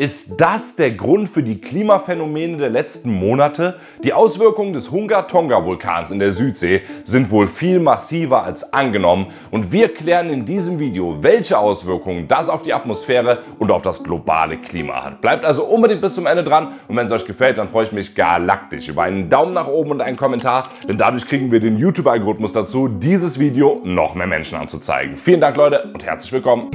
Ist das der Grund für die Klimaphänomene der letzten Monate? Die Auswirkungen des Hunga-Tonga-Vulkans in der Südsee sind wohl viel massiver als angenommen und wir klären in diesem Video, welche Auswirkungen das auf die Atmosphäre und auf das globale Klima hat. Bleibt also unbedingt bis zum Ende dran und wenn es euch gefällt, dann freue ich mich galaktisch über einen Daumen nach oben und einen Kommentar, denn dadurch kriegen wir den YouTube-Algorithmus dazu, dieses Video noch mehr Menschen anzuzeigen. Vielen Dank Leute und herzlich willkommen.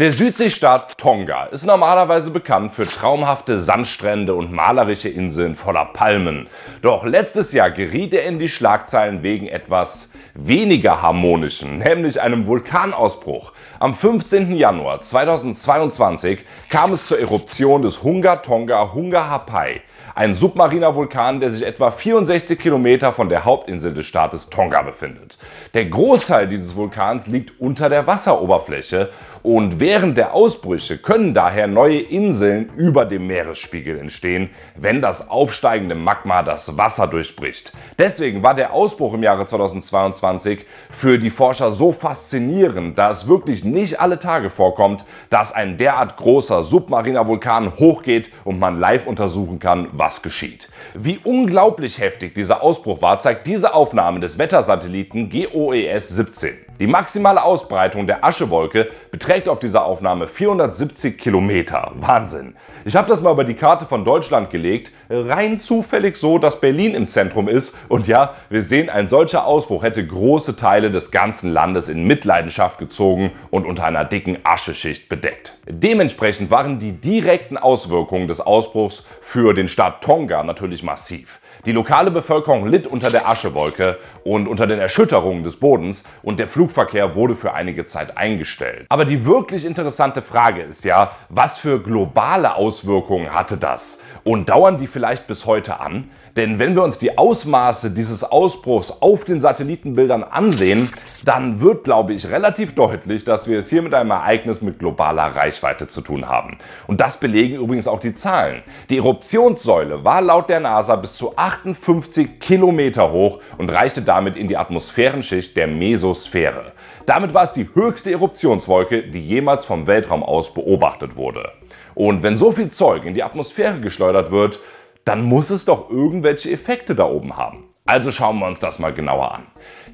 Der Südseestaat Tonga ist normalerweise bekannt für traumhafte Sandstrände und malerische Inseln voller Palmen. Doch letztes Jahr geriet er in die Schlagzeilen wegen etwas weniger harmonischen, nämlich einem Vulkanausbruch. Am 15. Januar 2022 kam es zur Eruption des Hunga Tonga Hunga Hapai, ein submariner Vulkan, der sich etwa 64 Kilometer von der Hauptinsel des Staates Tonga befindet. Der Großteil dieses Vulkans liegt unter der Wasseroberfläche und während der Ausbrüche können daher neue Inseln über dem Meeresspiegel entstehen, wenn das aufsteigende Magma das Wasser durchbricht. Deswegen war der Ausbruch im Jahre 2022 für die Forscher so faszinierend, da es wirklich nicht alle Tage vorkommt, dass ein derart großer submariner Vulkan hochgeht und man live untersuchen kann, was geschieht. Wie unglaublich heftig dieser Ausbruch war, zeigt diese Aufnahme des Wettersatelliten GOES 17. Die maximale Ausbreitung der Aschewolke beträgt auf dieser Aufnahme 470 Kilometer. Wahnsinn. Ich habe das mal über die Karte von Deutschland gelegt, rein zufällig so, dass Berlin im Zentrum ist. Und ja, wir sehen, ein solcher Ausbruch hätte große Teile des ganzen Landes in Mitleidenschaft gezogen und unter einer dicken Ascheschicht bedeckt. Dementsprechend waren die direkten Auswirkungen des Ausbruchs für den Staat Tonga natürlich massiv. Die lokale Bevölkerung litt unter der Aschewolke und unter den Erschütterungen des Bodens und der Flugverkehr wurde für einige Zeit eingestellt. Aber die wirklich interessante Frage ist ja, was für globale Auswirkungen hatte das? Und dauern die vielleicht bis heute an? Denn wenn wir uns die Ausmaße dieses Ausbruchs auf den Satellitenbildern ansehen, dann wird, glaube ich, relativ deutlich, dass wir es hier mit einem Ereignis mit globaler Reichweite zu tun haben. Und das belegen übrigens auch die Zahlen. Die Eruptionssäule war laut der NASA bis zu 58 Kilometer hoch und reichte damit in die Atmosphärenschicht der Mesosphäre. Damit war es die höchste Eruptionswolke, die jemals vom Weltraum aus beobachtet wurde. Und wenn so viel Zeug in die Atmosphäre geschleudert wird, dann muss es doch irgendwelche Effekte da oben haben. Also schauen wir uns das mal genauer an.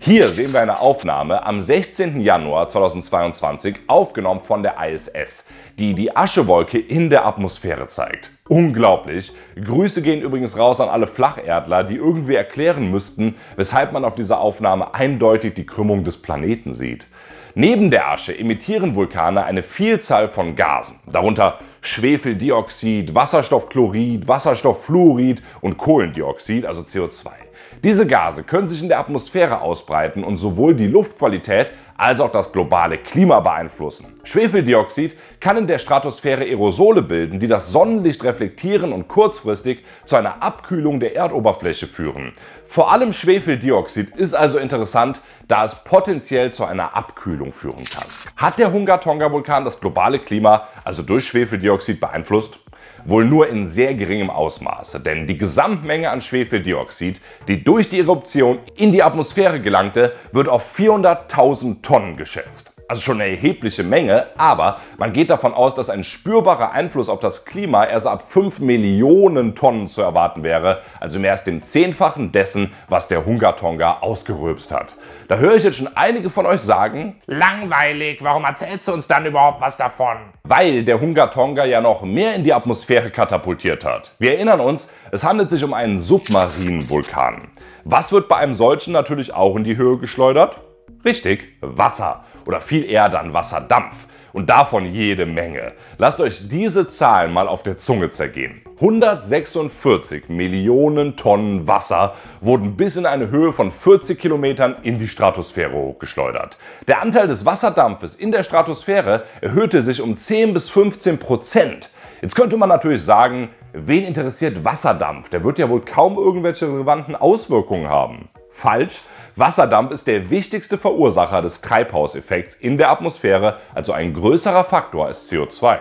Hier sehen wir eine Aufnahme am 16. Januar 2022, aufgenommen von der ISS, die die Aschewolke in der Atmosphäre zeigt. Unglaublich. Grüße gehen übrigens raus an alle Flacherdler, die irgendwie erklären müssten, weshalb man auf dieser Aufnahme eindeutig die Krümmung des Planeten sieht. Neben der Asche emittieren Vulkane eine Vielzahl von Gasen, darunter Schwefeldioxid, Wasserstoffchlorid, Wasserstofffluorid und Kohlendioxid, also CO2. Diese Gase können sich in der Atmosphäre ausbreiten und sowohl die Luftqualität als auch das globale Klima beeinflussen. Schwefeldioxid kann in der Stratosphäre Aerosole bilden, die das Sonnenlicht reflektieren und kurzfristig zu einer Abkühlung der Erdoberfläche führen. Vor allem Schwefeldioxid ist also interessant, da es potenziell zu einer Abkühlung führen kann. Hat der Hunga-Tonga-Vulkan das globale Klima also durch Schwefeldioxid beeinflusst? wohl nur in sehr geringem Ausmaße, denn die Gesamtmenge an Schwefeldioxid, die durch die Eruption in die Atmosphäre gelangte, wird auf 400.000 Tonnen geschätzt. Also schon eine erhebliche Menge, aber man geht davon aus, dass ein spürbarer Einfluss auf das Klima erst ab 5 Millionen Tonnen zu erwarten wäre, also mehr als dem Zehnfachen dessen, was der Hungertonga ausgerülpst hat. Da höre ich jetzt schon einige von euch sagen, langweilig, warum erzählst du uns dann überhaupt was davon? Weil der Hungertonga ja noch mehr in die Atmosphäre katapultiert hat. Wir erinnern uns, es handelt sich um einen submarinen Vulkan. Was wird bei einem solchen natürlich auch in die Höhe geschleudert? Richtig, Wasser oder viel eher dann Wasserdampf und davon jede Menge. Lasst euch diese Zahlen mal auf der Zunge zergehen. 146 Millionen Tonnen Wasser wurden bis in eine Höhe von 40 Kilometern in die Stratosphäre hochgeschleudert. Der Anteil des Wasserdampfes in der Stratosphäre erhöhte sich um 10 bis 15 Prozent. Jetzt könnte man natürlich sagen, wen interessiert Wasserdampf? Der wird ja wohl kaum irgendwelche relevanten Auswirkungen haben. Falsch. Wasserdampf ist der wichtigste Verursacher des Treibhauseffekts in der Atmosphäre, also ein größerer Faktor als CO2.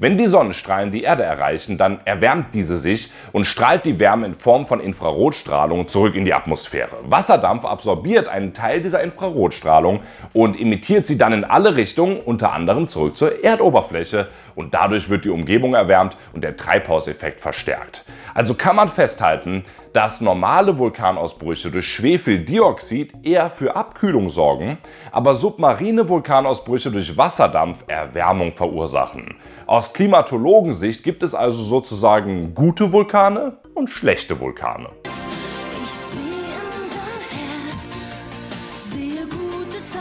Wenn die Sonnenstrahlen die Erde erreichen, dann erwärmt diese sich und strahlt die Wärme in Form von Infrarotstrahlung zurück in die Atmosphäre. Wasserdampf absorbiert einen Teil dieser Infrarotstrahlung und emittiert sie dann in alle Richtungen, unter anderem zurück zur Erdoberfläche. Und dadurch wird die Umgebung erwärmt und der Treibhauseffekt verstärkt. Also kann man festhalten, dass normale Vulkanausbrüche durch Schwefeldioxid eher für Abkühlung sorgen, aber submarine Vulkanausbrüche durch Wasserdampf Erwärmung verursachen. Aus Klimatologensicht gibt es also sozusagen gute Vulkane und schlechte Vulkane.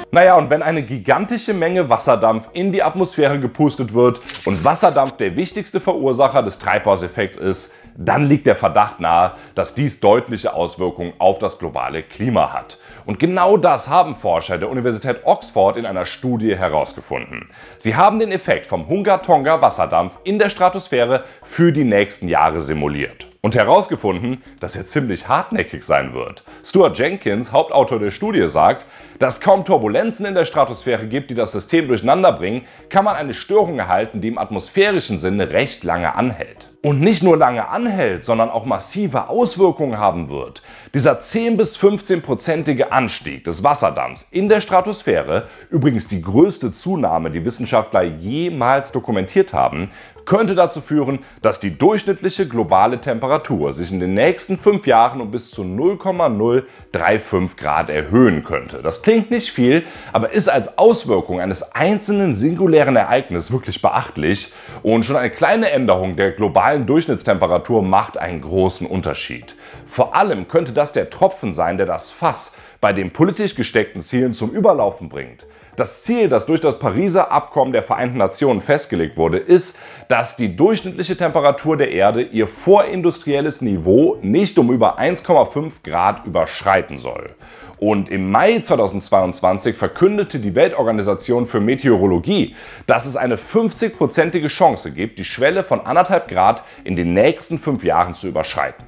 Naja, und wenn eine gigantische Menge Wasserdampf in die Atmosphäre gepustet wird und Wasserdampf der wichtigste Verursacher des Treibhauseffekts ist, dann liegt der Verdacht nahe, dass dies deutliche Auswirkungen auf das globale Klima hat. Und genau das haben Forscher der Universität Oxford in einer Studie herausgefunden. Sie haben den Effekt vom Hunga-Tonga-Wasserdampf in der Stratosphäre für die nächsten Jahre simuliert und herausgefunden, dass er ziemlich hartnäckig sein wird. Stuart Jenkins, Hauptautor der Studie, sagt, dass es kaum Turbulenzen in der Stratosphäre gibt, die das System durcheinander bringen, kann man eine Störung erhalten, die im atmosphärischen Sinne recht lange anhält. Und nicht nur lange anhält, sondern auch massive Auswirkungen haben wird. Dieser 10 bis 15-prozentige Anstieg des Wasserdamms in der Stratosphäre, übrigens die größte Zunahme, die Wissenschaftler jemals dokumentiert haben, könnte dazu führen, dass die durchschnittliche globale Temperatur sich in den nächsten fünf Jahren um bis zu 0,035 Grad erhöhen könnte. Das klingt nicht viel, aber ist als Auswirkung eines einzelnen singulären Ereignisses wirklich beachtlich und schon eine kleine Änderung der globalen Durchschnittstemperatur macht einen großen Unterschied. Vor allem könnte das der Tropfen sein, der das Fass bei den politisch gesteckten Zielen zum Überlaufen bringt. Das Ziel, das durch das Pariser Abkommen der Vereinten Nationen festgelegt wurde, ist, dass die durchschnittliche Temperatur der Erde ihr vorindustrielles Niveau nicht um über 1,5 Grad überschreiten soll. Und im Mai 2022 verkündete die Weltorganisation für Meteorologie, dass es eine 50-prozentige Chance gibt, die Schwelle von 1,5 Grad in den nächsten fünf Jahren zu überschreiten.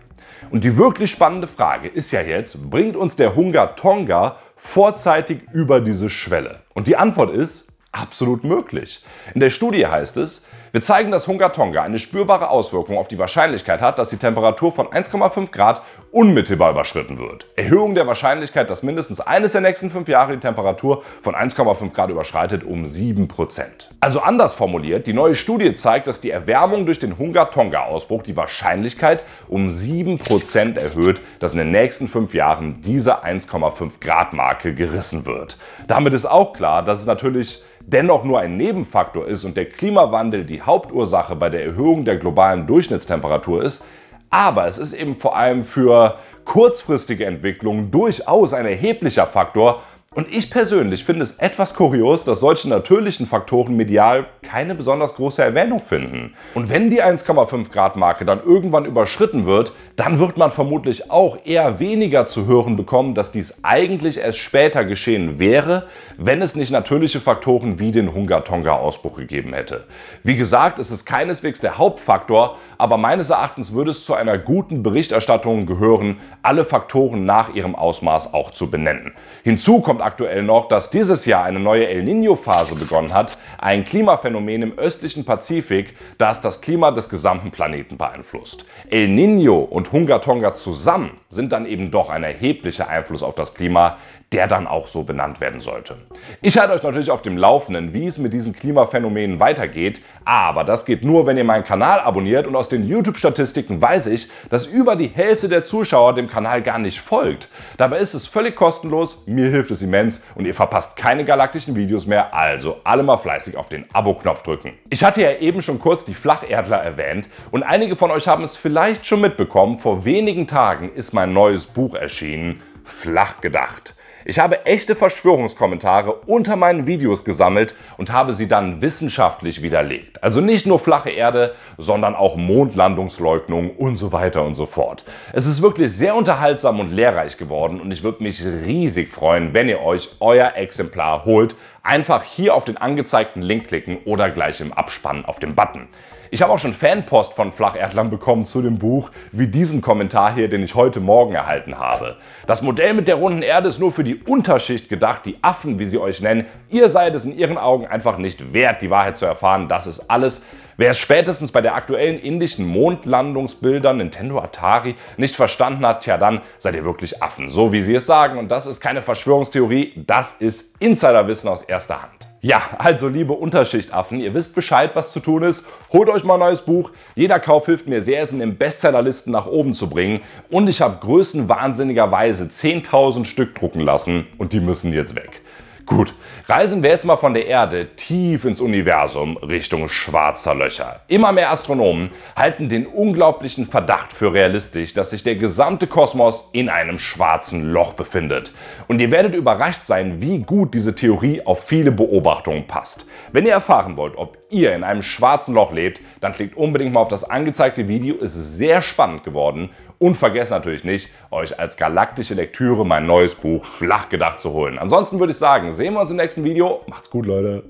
Und die wirklich spannende Frage ist ja jetzt, bringt uns der Hunger Tonga vorzeitig über diese Schwelle? Und die Antwort ist absolut möglich. In der Studie heißt es, wir zeigen, dass Tonga eine spürbare Auswirkung auf die Wahrscheinlichkeit hat, dass die Temperatur von 1,5 Grad unmittelbar überschritten wird. Erhöhung der Wahrscheinlichkeit, dass mindestens eines der nächsten fünf Jahre die Temperatur von 1,5 Grad überschreitet, um 7%. Also anders formuliert, die neue Studie zeigt, dass die Erwärmung durch den Tonga ausbruch die Wahrscheinlichkeit um 7% erhöht, dass in den nächsten fünf Jahren diese 1,5 Grad Marke gerissen wird. Damit ist auch klar, dass es natürlich dennoch nur ein Nebenfaktor ist und der Klimawandel die die Hauptursache bei der Erhöhung der globalen Durchschnittstemperatur ist, aber es ist eben vor allem für kurzfristige Entwicklungen durchaus ein erheblicher Faktor, und ich persönlich finde es etwas kurios, dass solche natürlichen Faktoren medial keine besonders große Erwähnung finden. Und wenn die 1,5 Grad Marke dann irgendwann überschritten wird, dann wird man vermutlich auch eher weniger zu hören bekommen, dass dies eigentlich erst später geschehen wäre, wenn es nicht natürliche Faktoren wie den hunger tonga ausbruch gegeben hätte. Wie gesagt, es ist keineswegs der Hauptfaktor, aber meines Erachtens würde es zu einer guten Berichterstattung gehören, alle Faktoren nach ihrem Ausmaß auch zu benennen. Hinzu kommt kommt aktuell noch, dass dieses Jahr eine neue El Niño-Phase begonnen hat, ein Klimaphänomen im östlichen Pazifik, das das Klima des gesamten Planeten beeinflusst. El Niño und Hunga Tonga zusammen sind dann eben doch ein erheblicher Einfluss auf das Klima, der dann auch so benannt werden sollte. Ich halte euch natürlich auf dem Laufenden, wie es mit diesen Klimaphänomenen weitergeht, aber das geht nur, wenn ihr meinen Kanal abonniert und aus den YouTube-Statistiken weiß ich, dass über die Hälfte der Zuschauer dem Kanal gar nicht folgt. Dabei ist es völlig kostenlos, mir hilft es immens und ihr verpasst keine galaktischen Videos mehr, also alle mal fleißig auf den Abo-Knopf drücken. Ich hatte ja eben schon kurz die Flacherdler erwähnt und einige von euch haben es vielleicht schon mitbekommen, vor wenigen Tagen ist mein neues Buch erschienen, Flach gedacht. Ich habe echte Verschwörungskommentare unter meinen Videos gesammelt und habe sie dann wissenschaftlich widerlegt. Also nicht nur flache Erde, sondern auch Mondlandungsleugnung und so weiter und so fort. Es ist wirklich sehr unterhaltsam und lehrreich geworden und ich würde mich riesig freuen, wenn ihr euch euer Exemplar holt. Einfach hier auf den angezeigten Link klicken oder gleich im Abspann auf den Button. Ich habe auch schon Fanpost von Flacherdlern bekommen zu dem Buch, wie diesen Kommentar hier, den ich heute Morgen erhalten habe. Das Modell mit der runden Erde ist nur für die Unterschicht gedacht, die Affen, wie sie euch nennen. Ihr seid es in ihren Augen einfach nicht wert, die Wahrheit zu erfahren. Das ist alles. Wer es spätestens bei der aktuellen indischen Mondlandungsbilder Nintendo Atari nicht verstanden hat, tja dann seid ihr wirklich Affen, so wie sie es sagen. Und das ist keine Verschwörungstheorie, das ist Insiderwissen aus erster Hand. Ja, also liebe Unterschichtaffen, ihr wisst Bescheid, was zu tun ist. Holt euch mal ein neues Buch. Jeder Kauf hilft mir sehr, es in den Bestsellerlisten nach oben zu bringen. Und ich habe größenwahnsinnigerweise 10.000 Stück drucken lassen und die müssen jetzt weg. Gut, reisen wir jetzt mal von der Erde tief ins Universum Richtung schwarzer Löcher. Immer mehr Astronomen halten den unglaublichen Verdacht für realistisch, dass sich der gesamte Kosmos in einem schwarzen Loch befindet. Und ihr werdet überrascht sein, wie gut diese Theorie auf viele Beobachtungen passt. Wenn ihr erfahren wollt, ob ihr in einem schwarzen Loch lebt, dann klickt unbedingt mal auf das angezeigte Video, ist sehr spannend geworden und vergesst natürlich nicht, euch als galaktische Lektüre mein neues Buch Flachgedacht zu holen. Ansonsten würde ich sagen, sehen wir uns im nächsten Video. Macht's gut, Leute.